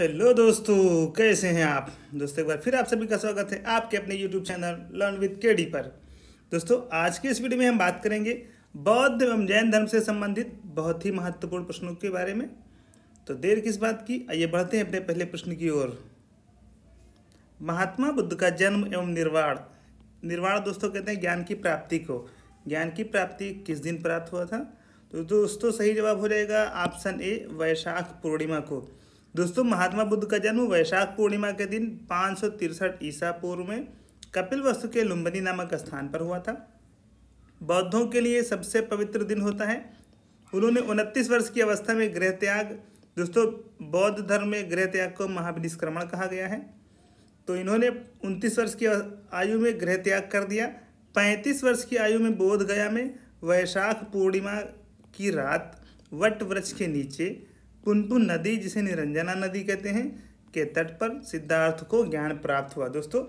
hello दोस्तों कैसे हैं आप दोस्तों एक बार फिर आप सभी का स्वागत है आपके अपने YouTube channel learn with KD पर दोस्तों आज के इस वीडियो में हम बात करेंगे बौद्ध एवं जैन धर्म से संबंधित बहुत ही महत्वपूर्ण प्रश्नों के बारे में तो देर किस बात की आइए बढ़ते हैं अपने पहले प्रश्न की ओर महात्मा बुद्ध का जन्म एवं निर्वाण निर्वाण दोस्तों कहते हैं ज्ञान की प्राप्ति को ज्ञान की प्राप्ति किस दिन प्राप्त हुआ था तो दोस्तों सही जवाब हो जाएगा ऑप्शन ए वैशाख पूर्णिमा को दोस्तों महात्मा बुद्ध का जन्म वैशाख पूर्णिमा के दिन पाँच सौ तिरसठ ईसा पूर्व में कपिल वस्तु के लुम्बनी नामक स्थान पर हुआ था बौद्धों के लिए सबसे पवित्र दिन होता है उन्होंने उनतीस वर्ष की अवस्था में गृह त्याग दोस्तों बौद्ध धर्म में गृह त्याग को महाविनिष्क्रमण कहा गया है तो इन्होंने उनतीस वर्ष की आयु में गृह त्याग कर दिया पैंतीस वर्ष की आयु में बोध गया में वैशाख पूर्णिमा की रात वट वृक्ष के नीचे पुनपुन नदी जिसे निरंजना नदी कहते हैं के तट पर सिद्धार्थ को ज्ञान प्राप्त हुआ दोस्तों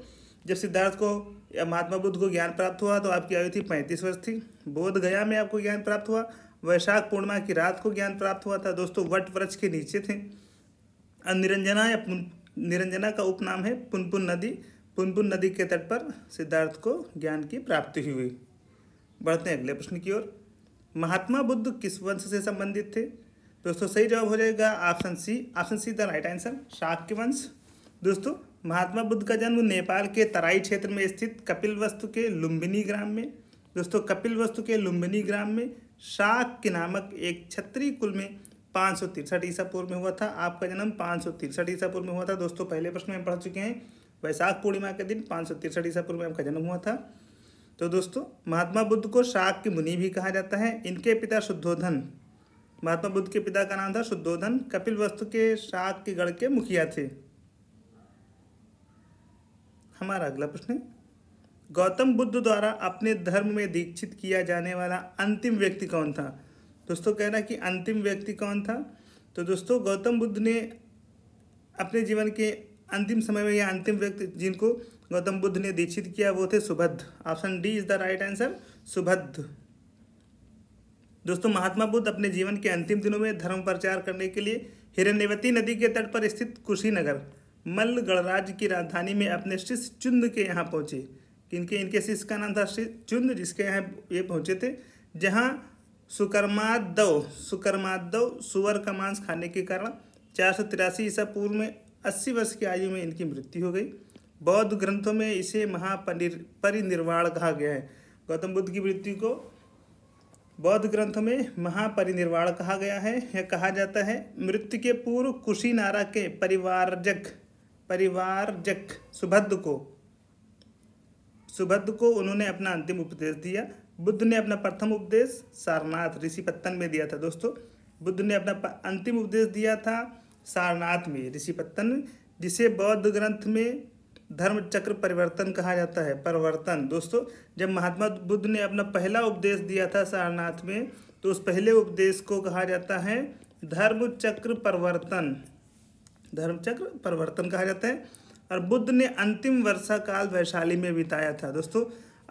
जब सिद्धार्थ को या महात्मा बुद्ध को ज्ञान प्राप्त हुआ तो आपकी आयु थी पैंतीस वर्ष थी बोध गया में आपको ज्ञान प्राप्त हुआ वैशाख पूर्णिमा की रात को ज्ञान प्राप्त हुआ था दोस्तों वट वृक्ष के नीचे थे निरंजना या पुन निरंजना का उपनाम है पुनपुन नदी पुनपुन नदी के तट पर सिद्धार्थ को ज्ञान की प्राप्ति हुई बढ़ते हैं अगले प्रश्न की ओर महात्मा बुद्ध किस वंश से संबंधित थे दोस्तों सही जवाब हो जाएगा option C option C the right answer Shakya के वंश दोस्तों महात्मा बुद्ध का जन्म नेपाल के तराई क्षेत्र में स्थित कपिल वस्तु के लुम्बिनी ग्राम में दोस्तों कपिल वस्तु के लुम्बिनी ग्राम में शाक के नामक एक क्षत्रिय कुल में पाँच सौ तिरसठ ईसा पूर्व में हुआ था आपका जन्म पाँच सौ तिरसठ ईसा पूर्व में हुआ था दोस्तों पहले प्रश्न में पढ़ चुके हैं वैशाख पूर्णिमा के दिन पाँच सौ तिरसठ ईसा पूर्व में आपका जन्म हुआ था तो दोस्तों महात्मा बुद्ध को शाक्य के मुनि भी कहा जाता है इनके पिता शुद्धोधन महात्मा बुद्ध के पिता का नाम था शुद्धोधन कपिल वस्तु के शाक के गढ़ के मुखिया थे हमारा अगला प्रश्न गौतम बुद्ध द्वारा अपने धर्म में दीक्षित किया जाने वाला अंतिम व्यक्ति कौन था दोस्तों कहना कि अंतिम व्यक्ति कौन था तो दोस्तों गौतम बुद्ध ने अपने जीवन के अंतिम समय में या अंतिम व्यक्ति जिनको गौतम बुद्ध ने दीक्षित किया वो थे Subhadra option D is the right answer Subhadra दोस्तों महात्मा बुद्ध अपने जीवन के अंतिम दिनों में धर्म प्रचार करने के लिए हिरण्यवती नदी के तट पर स्थित कुशीनगर मल्ल गणराज्य की राजधानी में अपने शिष्य चुंद के यहाँ पहुँचे इनके इनके शिष्य का नाम था चुंद जिसके यहाँ ये पहुँचे थे जहाँ सुकर्मादव सुकर्मादव सुअर का मांस खाने के कारण चार सौ तिरासी ईसा पूर्व में अस्सी वर्ष की आयु में इनकी मृत्यु हो गई बौद्ध ग्रंथों में इसे महापरिनिर्वाण कहा गया है गौतम बुद्ध की मृत्यु को बौद्ध ग्रंथ में महापरिनिर्वाण कहा गया है यह कहा जाता है मृत्यु के पूर्व कुशीनारा के परिवारजक परिवारजक सुभद्र को सुभद्र को उन्होंने अपना अंतिम उपदेश दिया बुद्ध ने अपना प्रथम उपदेश सारनाथ ऋषि पत्तन में दिया था दोस्तों बुद्ध ने अपना अंतिम उपदेश दिया था सारनाथ में ऋषि पत्तन जिसे बौद्ध ग्रंथ में धर्म चक्र परिवर्तन कहा जाता है परिवर्तन दोस्तों जब महात्मा बुद्ध ने अपना पहला उपदेश दिया था सारनाथ में तो उस पहले उपदेश को कहा जाता है धर्म चक्र परिवर्तन धर्म चक्र परिवर्तन कहा जाता है और बुद्ध ने अंतिम वर्षा काल वैशाली में बिताया था दोस्तों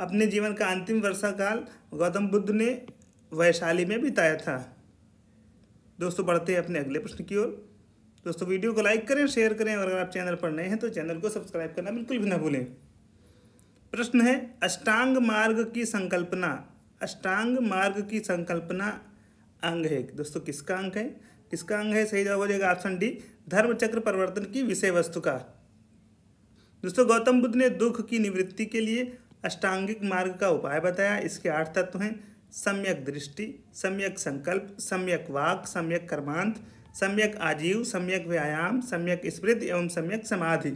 अपने जीवन का अंतिम वर्षा काल गौतम बुद्ध ने वैशाली में बिताया था दोस्तों बढ़ते हैं अपने अगले प्रश्न की ओर दोस्तों वीडियो को लाइक करें शेयर करें और अगर आप चैनल पर नए हैं तो चैनल को सब्सक्राइब करना बिल्कुल भी ना भूलें प्रश्न है अष्टांग मार्ग की संकल्पना अष्टांग मार्ग की संकल्पना अंग है दोस्तों किसका अंग है किसका अंग है सही जवाब हो जाएगा ऑप्शन डी धर्म चक्र परिवर्तन की विषय वस्तु का दोस्तों गौतम बुद्ध ने दुख की निवृत्ति के लिए अष्टांगिक मार्ग का उपाय बताया इसके आठ तत्व हैं सम्यक दृष्टि सम्यक संकल्प सम्यक वाक सम्यक कर्मांत सम्यक आजीव सम्यक व्यायाम सम्यक स्मृति एवं सम्यक समाधि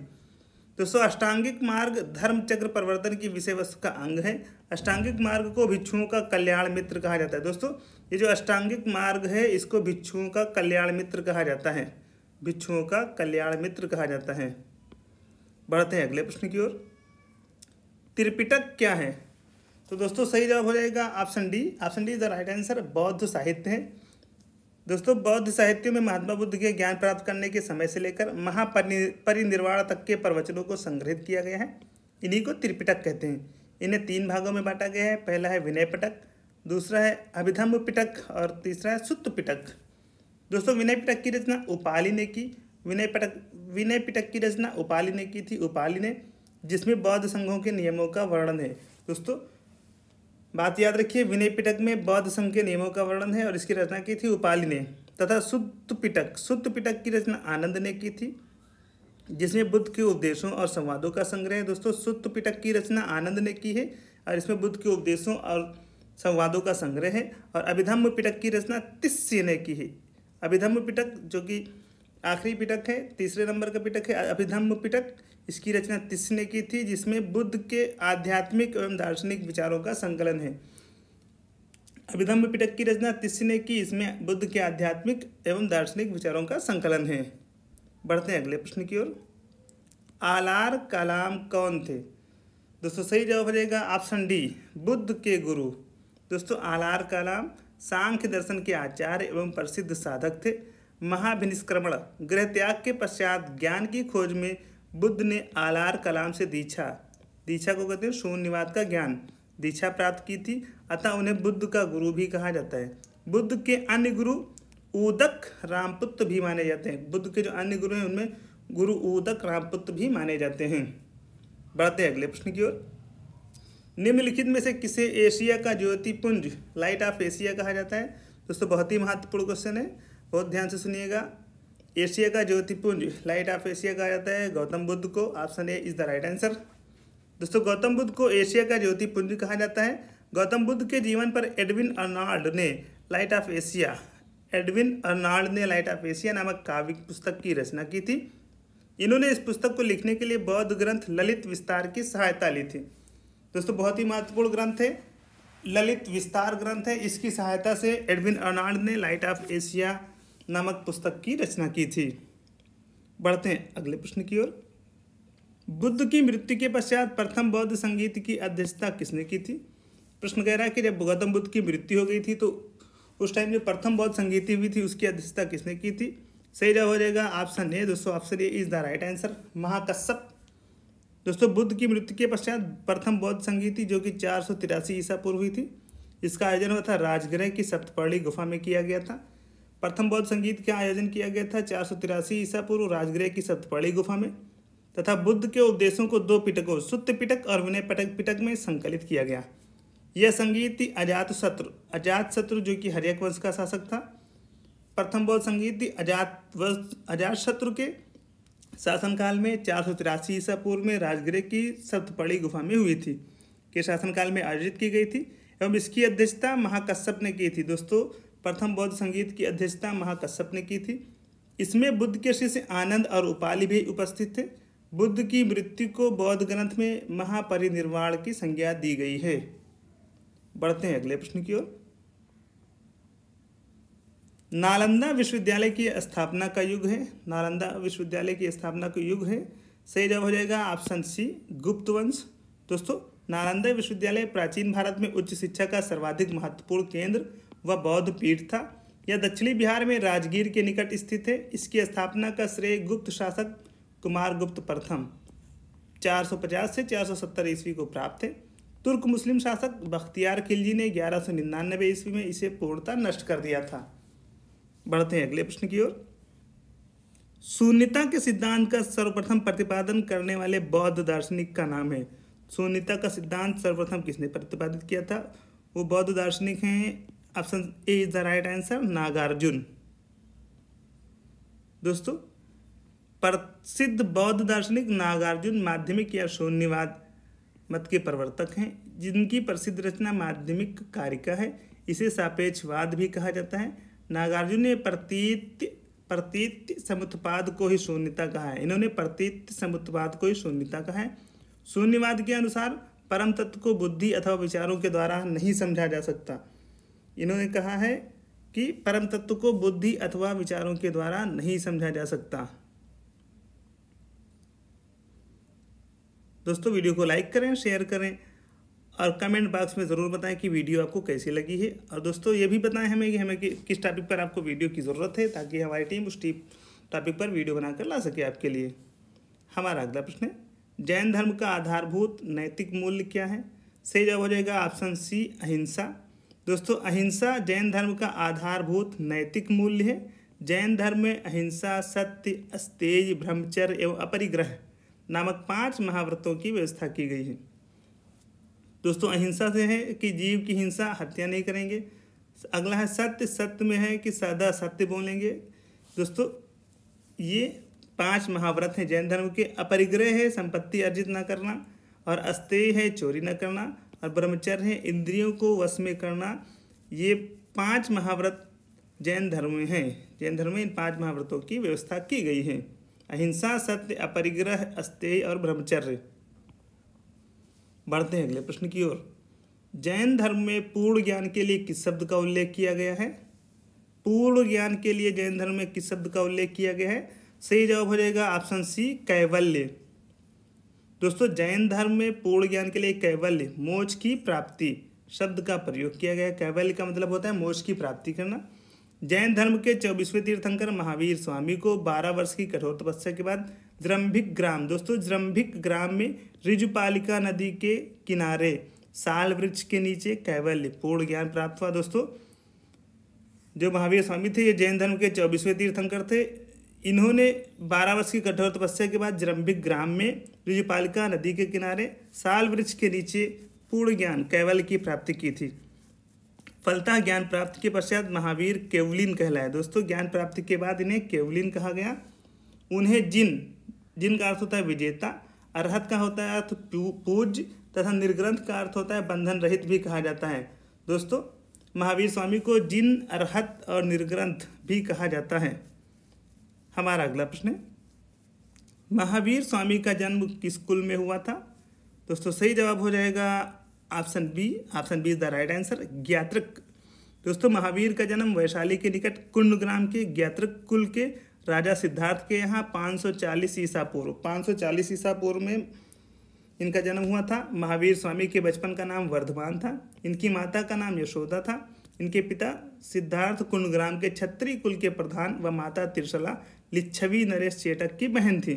तो सो अष्टांगिक मार्ग धर्म चक्र प्रवर्तन की विषय वस्तु का अंग है अष्टांगिक मार्ग को भिक्षुओं का कल्याण मित्र कहा जाता है दोस्तों ये जो अष्टांगिक मार्ग है इसको भिक्षुओं का कल्याण मित्र कहा जाता है भिक्षुओं का कल्याण मित्र कहा जाता है बढ़ते हैं अगले प्रश्न की ओर त्रिपिटक क्या है तो दोस्तों सही जवाब हो जाएगा option D option D is the right answer बौद्ध साहित्य है दोस्तों बौद्ध साहित्य में महात्मा बुद्ध के ज्ञान प्राप्त करने के समय से लेकर महापरिनिर्वाण तक के प्रवचनों को संग्रहित किया गया है इन्हीं को त्रिपिटक कहते हैं इन्हें तीन भागों में बांटा गया है पहला है विनय पिटक दूसरा है अभिधम्भ पिटक और तीसरा है सुत्त पिटक दोस्तों विनय पिटक की रचना उपाली ने की विनय पिटक विनय पिटक की रचना उपाली ने की थी उपाली ने जिसमें बौद्ध संघों के नियमों का वर्णन है दोस्तों बात याद रखिए विनय पिटक में बौद्ध संघ के नियमों का वर्णन है और इसकी रचना की थी उपाली ने तथा शुद्ध पिटक शुद्ध पिटक की रचना आनंद ने की थी जिसमें बुद्ध के उपदेशों और संवादों का संग्रह है दोस्तों सुप्त पिटक की रचना आनंद ने की है और इसमें बुद्ध के उपदेशों और संवादों का संग्रह है और अभिधम्म पिटक की रचना तिस्य ने की है अभिधम्म पिटक जो कि आखिरी पिटक है तीसरे नंबर का पिटक है अभिधम्म पिटक इसकी रचना तिष्य ने की थी जिसमें बुद्ध के आध्यात्मिक एवं दार्शनिक विचारों का संकलन है अभिधम्ब पिटक की रचना तिष्य ने की इसमें बुद्ध के आध्यात्मिक एवं दार्शनिक विचारों का संकलन है बढ़ते हैं अगले प्रश्न की ओर आलार कलाम कौन थे दोस्तों सही जवाब हो जाएगा ऑप्शन डी बुद्ध के गुरु दोस्तों आलार कलाम सांख्य दर्शन के आचार्य एवं प्रसिद्ध साधक थे महाभिनिष्क्रमण गृह त्याग के पश्चात ज्ञान की खोज में बुद्ध ने आलार कलाम से दीक्षा दीक्षा को कहते हैं शून्यवाद का ज्ञान दीक्षा प्राप्त की थी अतः उन्हें बुद्ध का गुरु भी कहा जाता है बुद्ध के अन्य गुरु उदक रामपुत्र भी माने जाते हैं बुद्ध के जो अन्य गुरु हैं उनमें गुरु उदक रामपुत्र भी माने जाते हैं बढ़ते हैं अगले प्रश्न की ओर निम्नलिखित में से किसे एशिया का ज्योतिपुंज लाइट ऑफ एशिया कहा जाता है दोस्तों बहुत ही महत्वपूर्ण क्वेश्चन है बहुत ध्यान से सुनिएगा एशिया का ज्योतिपुंज लाइट ऑफ एशिया कहा जाता है गौतम बुद्ध को option A is the right answer दोस्तों गौतम बुद्ध को एशिया का ज्योतिपुंज कहा जाता है गौतम बुद्ध के जीवन पर एडविन अर्नाल्ड ने light of Asia Edwin Arnold ने लाइट ऑफ एशिया नामक काव्य पुस्तक की रचना की थी इन्होंने इस पुस्तक को लिखने के लिए बौद्ध ग्रंथ ललित विस्तार की सहायता ली थी दोस्तों बहुत ही महत्वपूर्ण ग्रंथ है ललित विस्तार ग्रंथ है इसकी सहायता से एडविन अर्नाल्ड ने लाइट ऑफ एशिया नामक पुस्तक की रचना की थी बढ़ते हैं अगले प्रश्न की ओर बुद्ध की मृत्यु के पश्चात प्रथम बौद्ध संगीत की अध्यक्षता किसने की थी प्रश्न कह रहा है कि जब गौतम बुद्ध की मृत्यु हो गई थी तो उस टाइम जो प्रथम बौद्ध संगीति हुई थी उसकी अध्यक्षता किसने की थी सही जवाब हो जाएगा ऑप्शन ए दोस्तों option A is the right answer Mahakashyap दोस्तों बुद्ध की मृत्यु के पश्चात प्रथम बौद्ध संगीति जो कि चार सौ तिरासी ईसा पूर्व हुई थी इसका आयोजन हुआ था राजगृह की सप्तपर्णी गुफा में किया गया था प्रथम बौद्ध संगीत का आयोजन किया गया था चार सौ तिरासी ईसा पूर्व राजगृह की सप्तपाड़ी गुफा में तथा बुद्ध के उपदेशों को दो पिटकों सुत्त पिटक और विनय पटक पिटक में संकलित किया गया यह संगीत अजात शत्रु अजात शत्रु जो कि हरियक वंश का शासक था प्रथम बौद्ध संगीत अजात वंश अजात शत्रु के शासनकाल में चार सौ तिरासी ईसा पूर्व में राजगृह की सप्तपड़ी गुफा में हुई थी के शासनकाल में आयोजित की गई थी एवं इसकी अध्यक्षता महाकश्यप ने की थी दोस्तों प्रथम बौद्ध संगीत की अध्यक्षता महाकश्यप ने की थी इसमें बुद्ध के शिष्य आनंद और उपाली भी उपस्थित थे बुद्ध की मृत्यु को बौद्ध ग्रंथ में महापरिनिर्वाण की संज्ञा दी गई है बढ़ते हैं अगले प्रश्न की ओर नालंदा विश्वविद्यालय की स्थापना का युग है नालंदा विश्वविद्यालय की स्थापना का युग है सही जवाब हो जाएगा ऑप्शन सी गुप्त वंश दोस्तों नालंदा विश्वविद्यालय प्राचीन भारत में उच्च शिक्षा का सर्वाधिक महत्वपूर्ण केंद्र वह बौद्ध पीठ था यह दक्षिणी बिहार में राजगीर के निकट स्थित है इसकी स्थापना का श्रेय गुप्त शासक कुमार गुप्त प्रथम 450 से 470 ईस्वी को प्राप्त है तुर्क मुस्लिम शासक बख्तियार खिलजी ने ग्यारह सौ निन्यानबे ईस्वी में इसे पूर्णतः नष्ट कर दिया था बढ़ते हैं अगले प्रश्न की ओर शून्यता के सिद्धांत का सर्वप्रथम प्रतिपादन करने वाले बौद्ध दार्शनिक का नाम है शून्यता का सिद्धांत सर्वप्रथम किसने प्रतिपादित किया था वो बौद्ध दार्शनिक हैं option A is the right answer Nagarjuna दोस्तों प्रसिद्ध बौद्ध दार्शनिक नागार्जुन माध्यमिक या शून्यवाद मत के प्रवर्तक हैं जिनकी प्रसिद्ध रचना माध्यमिक कारिका है इसे सापेक्षवाद भी कहा जाता है नागार्जुन ने प्रतीत प्रतीत समुत्पाद को ही शून्यता कहा है इन्होंने प्रतीत समुत्पाद को ही शून्यता कहा है शून्यवाद के अनुसार परम तत्व को बुद्धि अथवा विचारों के द्वारा नहीं समझा जा सकता इन्होंने कहा है कि परम तत्व को बुद्धि अथवा विचारों के द्वारा नहीं समझा जा सकता दोस्तों वीडियो को लाइक करें शेयर करें और कमेंट बॉक्स में ज़रूर बताएं कि वीडियो आपको कैसी लगी है और दोस्तों ये भी बताएं हमें कि हमें कि, किस टॉपिक पर आपको वीडियो की ज़रूरत है ताकि हमारी टीम उस टॉपिक पर वीडियो बनाकर ला सके आपके लिए हमारा अगला प्रश्न है जैन धर्म का आधारभूत नैतिक मूल्य क्या है सही जवाब हो जाएगा ऑप्शन सी अहिंसा दोस्तों अहिंसा जैन धर्म का आधारभूत नैतिक मूल्य है जैन धर्म में अहिंसा सत्य अस्तेज ब्रह्मचर्य एवं अपरिग्रह नामक पांच महाव्रतों की व्यवस्था की गई है दोस्तों अहिंसा से है कि जीव की हिंसा हत्या नहीं करेंगे अगला है सत्य सत्य में है कि सदा सत्य बोलेंगे दोस्तों ये पांच महाव्रत हैं जैन धर्म के अपरिग्रह है संपत्ति अर्जित न करना और अस्तेय है चोरी न करना और ब्रह्मचर्य है इंद्रियों को वश में करना ये पांच महाव्रत जैन धर्म में हैं जैन धर्म में इन पांच महाव्रतों की व्यवस्था की गई है अहिंसा सत्य अपरिग्रह अस्तेय और ब्रह्मचर्य बढ़ते हैं अगले प्रश्न की ओर जैन धर्म में पूर्ण ज्ञान के लिए किस शब्द का उल्लेख किया गया है पूर्ण ज्ञान के लिए जैन धर्म में किस शब्द का उल्लेख किया गया है सही जवाब हो जाएगा ऑप्शन सी कैवल्य दोस्तों जैन धर्म में पूर्ण ज्ञान के लिए कैवल्य मोज की प्राप्ति शब्द का प्रयोग किया गया कैवल्य का मतलब होता है मोज की प्राप्ति करना जैन धर्म के चौबीसवें तीर्थंकर महावीर स्वामी को बारह वर्ष की कठोर तपस्या के बाद द्रम्भिक ग्राम दोस्तों द्रम्भिक ग्राम में ऋजुपालिका नदी के किनारे साल वृक्ष के नीचे कैवल्य पूर्ण ज्ञान प्राप्त हुआ दोस्तों जो महावीर स्वामी थे ये जैन धर्म के चौबीसवें तीर्थंकर थे इन्होंने बारह वर्ष की कठोर तपस्या के बाद जरम्बिक ग्राम में ऋजपालिका नदी के किनारे साल वृक्ष के नीचे पूर्ण ज्ञान कैवल की प्राप्ति की थी फलता ज्ञान प्राप्ति के पश्चात महावीर केवलिन कहलाए दोस्तों ज्ञान प्राप्ति के बाद इन्हें केवलिन कहा गया उन्हें जिन जिन का अर्थ होता है विजेता अर्हत का होता है अर्थ पूज्य तथा निर्ग्रंथ का अर्थ होता है बंधन रहित भी कहा जाता है दोस्तों महावीर स्वामी को जिन अर्हत और निर्ग्रंथ भी कहा जाता है हमारा अगला प्रश्न है महावीर स्वामी का जन्म किस कुल में हुआ था दोस्तों सही जवाब हो जाएगा option B option B is the right answer Gyatrak दोस्तों महावीर का जन्म वैशाली के निकट कुंड ग्राम के ज्ञात्रक कुल के राजा सिद्धार्थ के यहाँ 540 ईसा पूर्व 540 ईसा पूर्व में इनका जन्म हुआ था महावीर स्वामी के बचपन का नाम वर्धमान था इनकी माता का नाम यशोदा था इनके पिता सिद्धार्थ ग्राम के छत्री कुल के प्रधान व माता त्रिशला लिच्छवी नरेश चेटक की बहन थी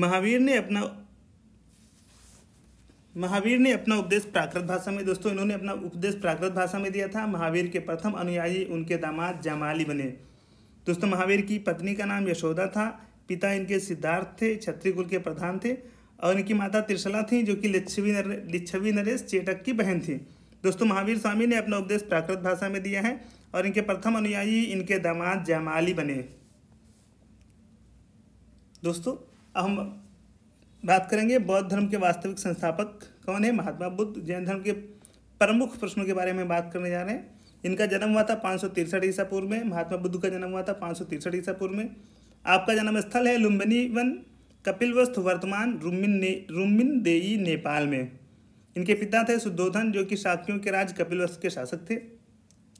महावीर ने अपना महावीर ने अपना उपदेश प्राकृत भाषा में दोस्तों इन्होंने अपना उपदेश प्राकृत भाषा में दिया था महावीर के प्रथम अनुयायी उनके दामाद जमाली बने दोस्तों महावीर की पत्नी का नाम यशोदा था पिता इनके सिद्धार्थ थे छत्री कुल के प्रधान थे और इनकी माता त्रिशला थी जो कि लिच्छवी नरे, लिच्छवी नरेश चेटक की बहन थी दोस्तों महावीर स्वामी ने अपना उपदेश प्राकृत भाषा में दिया है और इनके प्रथम अनुयायी इनके दामाद जयमाली बने दोस्तों अब हम बात करेंगे बौद्ध धर्म के वास्तविक संस्थापक कौन है महात्मा बुद्ध जैन धर्म के प्रमुख प्रश्नों के बारे में बात करने जा रहे हैं इनका जन्म हुआ था पाँच सौ तिरसठ ईसा पूर्व में महात्मा बुद्ध का जन्म हुआ था पाँच सौ तिरसठ ईसा पूर्व में आपका जन्म स्थल है लुम्बनी वन कपिलवस्तु वर्तमान रुमिन ने रुमिन देई नेपाल में इनके पिता थे सुद्धोधन जो कि शाक्यों के राज कपिलवस्तु के शासक थे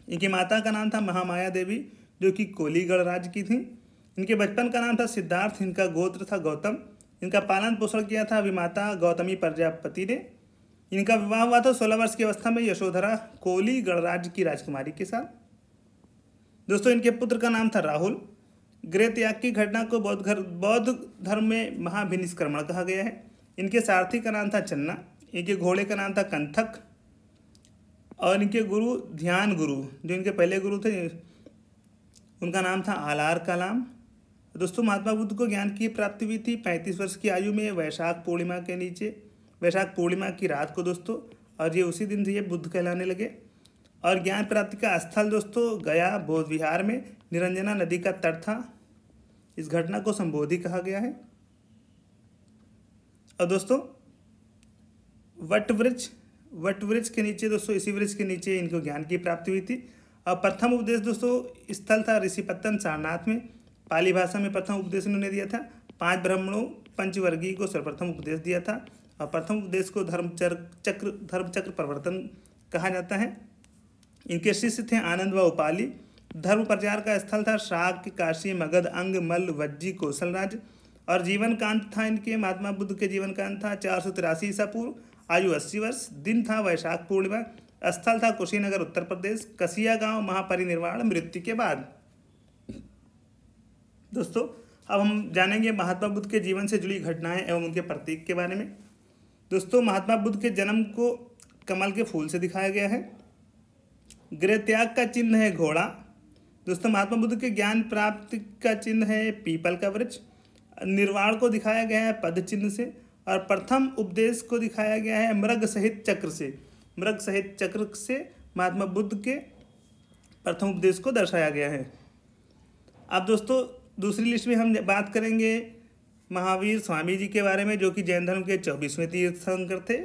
इनकी माता का नाम था महामाया देवी जो कि कोलीगढ़ राज्य की थी इनके बचपन का नाम था सिद्धार्थ इनका गोत्र था गौतम इनका पालन पोषण किया था अभिमाता गौतमी प्रजापति ने इनका विवाह हुआ था सोलह वर्ष की अवस्था में यशोधरा कोली गणराज्य की राजकुमारी के साथ दोस्तों इनके पुत्र का नाम था राहुल ग्रेत त्याग की घटना को बौद्ध घर बौद्ध धर्म में महाभिनिष्क्रमण कहा गया है इनके सारथी का नाम था चन्ना इनके घोड़े का नाम था कंथक और इनके गुरु ध्यान गुरु जो इनके पहले गुरु थे उनका नाम था आलार कलाम दोस्तों महात्मा बुद्ध को ज्ञान की प्राप्ति हुई थी पैंतीस वर्ष की आयु में वैशाख पूर्णिमा के नीचे वैशाख पूर्णिमा की रात को दोस्तों और ये उसी दिन से ये बुद्ध कहलाने लगे और ज्ञान प्राप्ति का स्थल दोस्तों गया बोध विहार में निरंजना नदी का तट था इस घटना को संबोधि कहा गया है और दोस्तों वटवृक्ष वट वृक्ष के नीचे दोस्तों इसी वृक्ष के नीचे इनको ज्ञान की प्राप्ति हुई थी और प्रथम उपदेश दोस्तों स्थल था ऋषिपत्तन सारनाथ में पाली भाषा में प्रथम उपदेश इन्होंने दिया था पांच ब्राह्मणों पंचवर्गीय को सर्वप्रथम उपदेश दिया था और प्रथम उपदेश को धर्म चक्र धर्म चक्र प्रवर्तन कहा जाता है इनके शिष्य थे आनंद व उपाली धर्म प्रचार का स्थल था शाक काशी मगध अंग मल वज्जी कौशल और जीवन कांत था इनके महात्मा बुद्ध के जीवन कांत था चार सौ तिरासी ईसा पूर्व आयु अस्सी वर्ष दिन था वैशाख पूर्णिमा स्थल था कुशीनगर उत्तर प्रदेश कसिया गांव महापरिनिर्वाण मृत्यु के बाद दोस्तों अब हम जानेंगे महात्मा बुद्ध के जीवन से जुड़ी घटनाएं एवं उनके प्रतीक के बारे में दोस्तों महात्मा बुद्ध के जन्म को कमल के फूल से दिखाया गया है गृह त्याग का चिन्ह है घोड़ा दोस्तों महात्मा बुद्ध के ज्ञान प्राप्ति का चिन्ह है पीपल का वृक्ष निर्वाण को दिखाया गया है पद चिन्ह से और प्रथम उपदेश को दिखाया गया है मृग सहित चक्र से मृग सहित चक्र से महात्मा बुद्ध के प्रथम उपदेश को दर्शाया गया है अब दोस्तों दूसरी लिस्ट में हम बात करेंगे महावीर स्वामी जी के बारे में जो कि जैन धर्म के चौबीसवें तीर्थंकर थे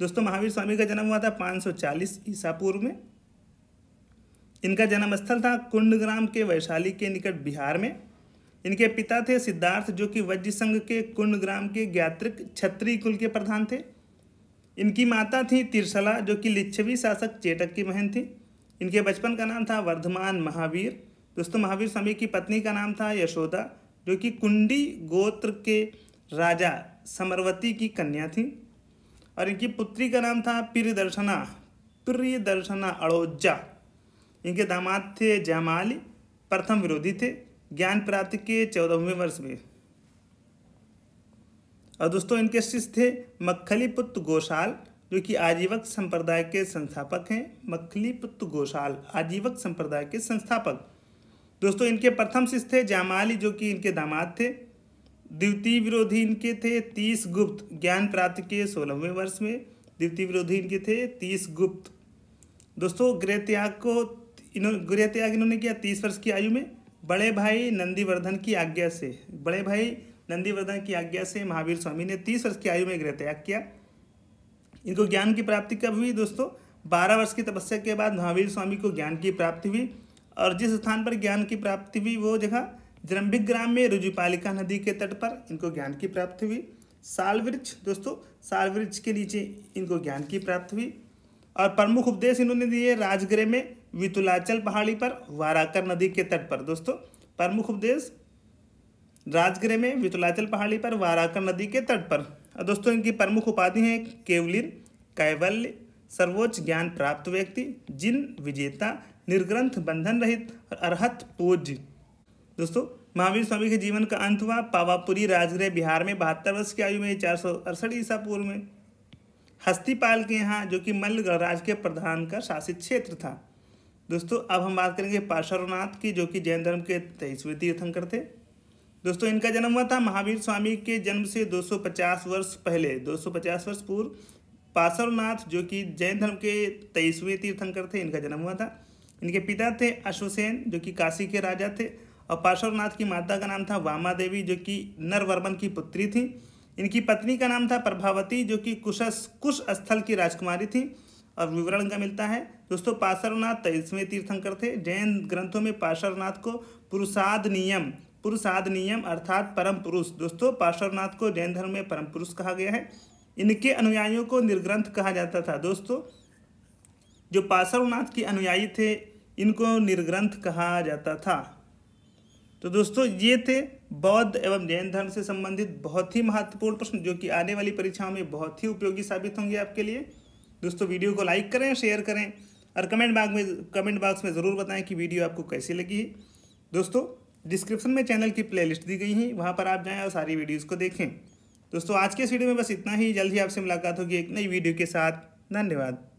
दोस्तों महावीर स्वामी का जन्म हुआ था 540 ईसा पूर्व में इनका जन्म स्थल था कुंड ग्राम के वैशाली के निकट बिहार में इनके पिता थे सिद्धार्थ जो कि वज्र संघ के कुंड ग्राम के ज्ञात्रिक छत्री कुल के प्रधान थे इनकी माता थी तिरसला जो कि लिच्छवी शासक चेटक की बहन थी इनके बचपन का नाम था वर्धमान महावीर दोस्तों महावीर स्वामी की पत्नी का नाम था यशोदा जो कि कुंडी गोत्र के राजा समरवती की कन्या थी और इनकी पुत्री का नाम था प्रियदर्शना प्रियदर्शना अड़ोजा इनके दामाद थे जयमाली प्रथम विरोधी थे ज्ञान प्राप्त के चौदहवें वर्ष में और दोस्तों इनके शिष्य थे मक्खली पुत्र गोशाल जो कि आजीवक संप्रदाय के संस्थापक हैं मक्खली पुत्र गोशाल आजीवक संप्रदाय के संस्थापक दोस्तों इनके प्रथम शिष्य थे जामाली जो कि इनके दामाद थे द्वितीय विरोधी इनके थे तीस गुप्त ज्ञान प्राप्त के सोलहवें वर्ष में द्वितीय विरोधी इनके थे तीस गुप्त दोस्तों गृह त्याग को इन्होंने गृह त्याग इन्होंने किया तीस वर्ष की आयु में बड़े भाई नंदीवर्धन की आज्ञा से बड़े भाई नंदीवर्धन की आज्ञा से महावीर स्वामी ने तीस वर्ष की आयु में गृह त्याग किया इनको ज्ञान की प्राप्ति कब हुई दोस्तों बारह वर्ष की तपस्या के बाद महावीर स्वामी को ज्ञान की प्राप्ति हुई और जिस स्थान पर ज्ञान की प्राप्ति हुई वो जगह जरम्बिक ग्राम में रुजुपालिका नदी के तट पर इनको ज्ञान की प्राप्ति हुई साल वृक्ष दोस्तों साल वृक्ष के नीचे इनको ज्ञान की प्राप्ति हुई और प्रमुख उपदेश इन्होंने दिए राजगृह में वितुलाचल पहाड़ी पर वाराकर नदी के तट पर दोस्तों प्रमुख उपदेश राजगृह में वितुलाचल पहाड़ी पर वाराकर नदी के तट पर और दोस्तों इनकी प्रमुख उपाधि हैं केवलिन कैवल्य सर्वोच्च ज्ञान प्राप्त व्यक्ति जिन विजेता निर्ग्रंथ बंधन रहित और अर्हत पूज्य दोस्तों महावीर स्वामी के जीवन का अंत हुआ पावापुरी राजगृह बिहार में बहत्तर वर्ष की आयु में चार सौ अड़सठ ईसा पूर्व में हस्तीपाल के यहाँ जो कि मल्ल गणराज के प्रधान का शासित क्षेत्र था दोस्तों अब हम बात करेंगे पार्श्वनाथ की जो कि जैन धर्म के तेईसवें तीर्थंकर थे दोस्तों इनका जन्म हुआ था महावीर स्वामी के जन्म से 250 वर्ष पहले 250 वर्ष पूर्व पार्श्वनाथ जो कि जैन धर्म के तेईसवें तीर्थंकर थे इनका जन्म हुआ था इनके पिता थे अश्वसेन जो कि काशी के राजा थे और पार्श्वनाथ की माता का नाम था वामा देवी जो कि नरवर्मन की पुत्री थी इनकी पत्नी का नाम था प्रभावती जो कि कुश कुश स्थल की राजकुमारी थी और विवरण का मिलता है दोस्तों पार्शरनाथ तेईसवें तीर्थंकर थे जैन ग्रंथों में पार्शरनाथ को पुरुषाद नियम पुरुषाद नियम अर्थात परम पुरुष दोस्तों पार्शरनाथ को जैन धर्म में परम पुरुष कहा गया है इनके अनुयायियों को निर्ग्रंथ कहा जाता था दोस्तों जो पार्शरनाथ के अनुयायी थे इनको निर्ग्रंथ कहा जाता था तो दोस्तों ये थे बौद्ध एवं जैन धर्म से संबंधित बहुत ही महत्वपूर्ण प्रश्न जो कि आने वाली परीक्षाओं में बहुत ही उपयोगी साबित होंगे आपके लिए दोस्तों वीडियो को लाइक करें शेयर करें और कमेंट बाग में कमेंट बॉक्स में ज़रूर बताएं कि वीडियो आपको कैसी लगी है दोस्तों डिस्क्रिप्शन में चैनल की प्लेलिस्ट दी गई है वहाँ पर आप जाएँ और सारी वीडियोज़ को देखें दोस्तों आज के इस वीडियो में बस इतना ही जल्द ही आपसे मुलाकात होगी एक नई वीडियो के साथ धन्यवाद